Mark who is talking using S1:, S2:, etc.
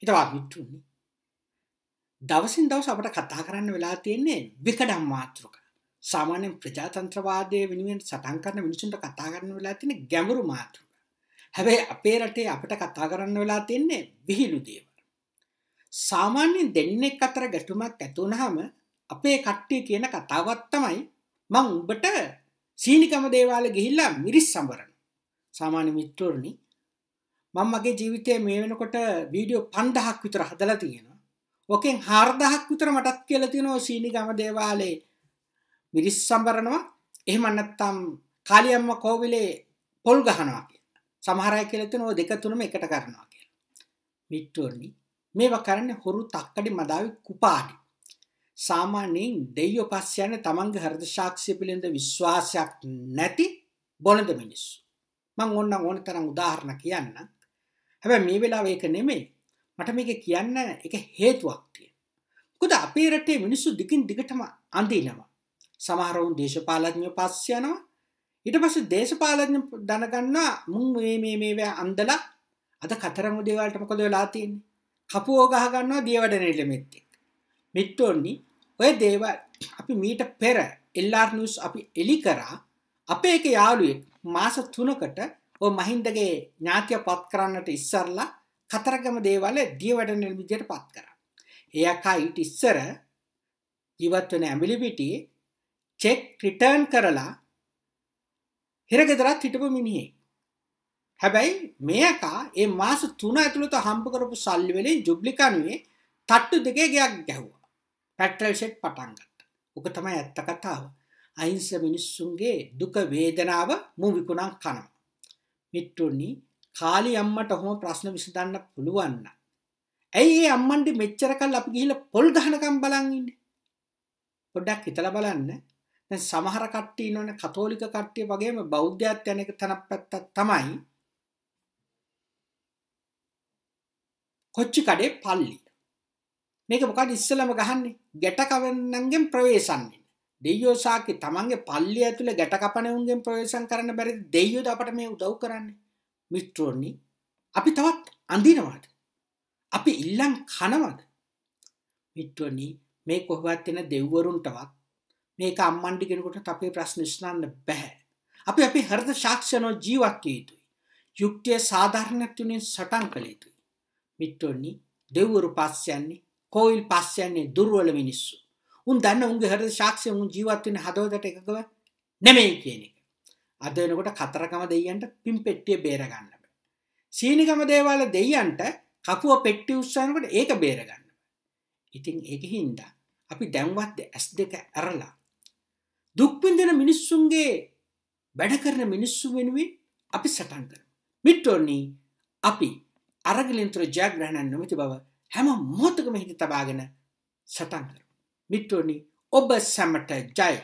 S1: හිතවත් මිත්තුන්නේ. දවසින් දවස අපට කතා කරන්න වෙලා තියෙන්නේ විකඩම් මාත්‍රක. සාමාන්‍යයෙන් ප්‍රජාතන්ත්‍රවාදයේ වෙනුවෙන් සටන් කරන මිනිසුන්ට කතා කරන්න වෙලා තියෙන ගැඹුරු මාතෘක. හැබැයි අපේ රටේ අපට කතා කරන්න වෙලා තියෙන්නේ විහිළු දේවල්. සාමාන්‍යයෙන් දෙන්නෙක් අතර ගැටුමක් ඇති වුනහම අපේ කට්ටිය කියන කතාවක් තමයි මං උඹට සීනිකම දේවාලේ ගිහිල්ලා මිරිස් සම්බරන. සාමාන්‍ය මිත්‍රෝරණි මං මගේ ජීවිතය මේ වෙනකොට වීඩියෝ පන්ඩහක් විතර හදල තියෙනවා ඕකෙන් හාර්දහක් විතර මටත් කියලතිනෝ සීනිගම දේවාලේ මිරිස් සම්බරනවා එහෙමන්නත්තම් කාලියම්ම කෝවිලේ පොල් ගහනවා කිය සමහරය කෙලතින ඕ දෙක තුනම එකට කරනවා කියලා මිට්ටුවනි මේවා කරන්න හොරු තක්කඩි මදාවි කුපාඩි සාමාන්‍යයෙන් දෙයෝ පස්යන තමන්ග හරද ශක්ෂය පිළිඳ විශ්වාසයක් නැති බොලඳ මිනිස්සු මං ඔන්න ඕන තරම් උදාහරණ කියන්න හැබැයි මේ වෙලාව ඒක නෙමෙයි. මට මේක කියන්න එක හේතුවක් තියෙනවා. මොකද අපේ රටේ මිනිස්සු දිගින් දිගටම අඳිනවා. සමහර උන් දේශපාලඥයෝ පස්ස යනවා. ඊට පස්සේ දේශපාලඥ දැනගන්නවා මුන් මේ මේ මේවා අඳලා අද කතරගම දේවල්ට මොකද වෙලා තියෙන්නේ? කපුවෝ ගහ ගන්නවා දියවඩන එළමෙත් එක්ක. මිත්තෝනි ඔය දේවල් අපි මීට පෙර LR news අපි එලි කරා අපේ එක යාළුවෙක් මාස 3කට ඔය මහින්දගේ ඥාතිය පත් කරන්නට ඉස්සරලා කතරගම දේවල දිය වැඩ නිල් විදියට පත් කරා. ඒ අකා ඊට ඉස්සර ජීවත් වෙන ඇඹිලිපිටියේ චෙක් රිටර්න් කරලා හිරගෙදරත් හිටපු මිනිහේ. හැබැයි මේකා ඒ මාස 3 ඇතුළත හම්බ කරපු සල්ලි වලින් ජුබ්ලි කණුවේ තට්ටු දෙකේ ගයක් ගැහුවා. පැට්‍රල් සෙට් පටන් ගත්තා. ඔක තමයි ඇත්ත කතාව. අහිංස මිනිස්සුන්ගේ දුක වේදනාව මු විකුණන් කනවා. මිට්ටුනි කාලි අම්මට ඔහොම ප්‍රශ්න විසඳන්න පුළුවන් නම් ඇයි මේ අම්මන්ට මෙච්චර කල් අපි ගිහිල්ලා පොල් ගහනකම් බලන් ඉන්නේ පොඩ්ඩක් හිතලා බලන්න දැන් සමහර කට්ටිය ඉන්නවනේ කතෝලික කට්ටිය වගේම බෞද්ධයත් යන එක තනක් පැත්තක් තමයි කොච්චි කඩේ පල්ලි මේක මොකද ඉස්සලම ගහන්නේ ගැට කවන්නන්ගෙන් ප්‍රවේශන්නේ දෙයෝසාකි තමන්ගේ පල්ලිය ඇතුළ ගැට කපනවුන්ගෙන් ප්‍රවේශන් කරන්න බැරි දෙයෝද අපට මේ උදව් කරන්නේ මිත්‍රෝන්නේ අපි තවත් අඳිනවාද අපි ඉල්ලන් කනවද මිත්‍රෝනි මේ කොහවත් එන දෙව්වරුන්ටවත් මේක අම්මන්ඩි කෙනෙකුට අපේ ප්‍රශ්න ඉස්නන්න බැහැ අපි අපි හෘද ශාක්ෂණෝ ජීවත් විය යුතුයි යුක්තිය සාධාරණත්වයෙන් සටන් කළ යුතුයි මිත්‍රෝනි දෙව්වරු පස්සයන්නේ කෝයිල් පස්සයන්නේ දුර්වල මිනිස්සු උන් දන්න උන්ගේ හරද ශක්ෂය උන් ජීවත්වන හදෝදට එකකව නෙමෙයි කියන එක. අදනකොට කතරකම දෙයන්ට පින් පෙට්ටිය බේරගන්න. සීනිකම දේවාල දෙයන්ට කකුව පෙට්ටි උස්සනකට ඒක බේරගන්න. ඉතින් ඒක හින්දා අපි දැන්වත් ඇස් දෙක ඇරලා. දුක්පින්දෙන මිනිස්සුන්ගේ වැඩ කරන මිනිස්සු වෙනුවෙන් අපි සටන් කර. මිට්ටෝනී අපි අරගලින්ත්‍ර ජයග්‍රහණන් නොමති බව හැම මොහොතකම හිත තබාගෙන සටන් කර. මිතුනි ඔබ සැමට ජය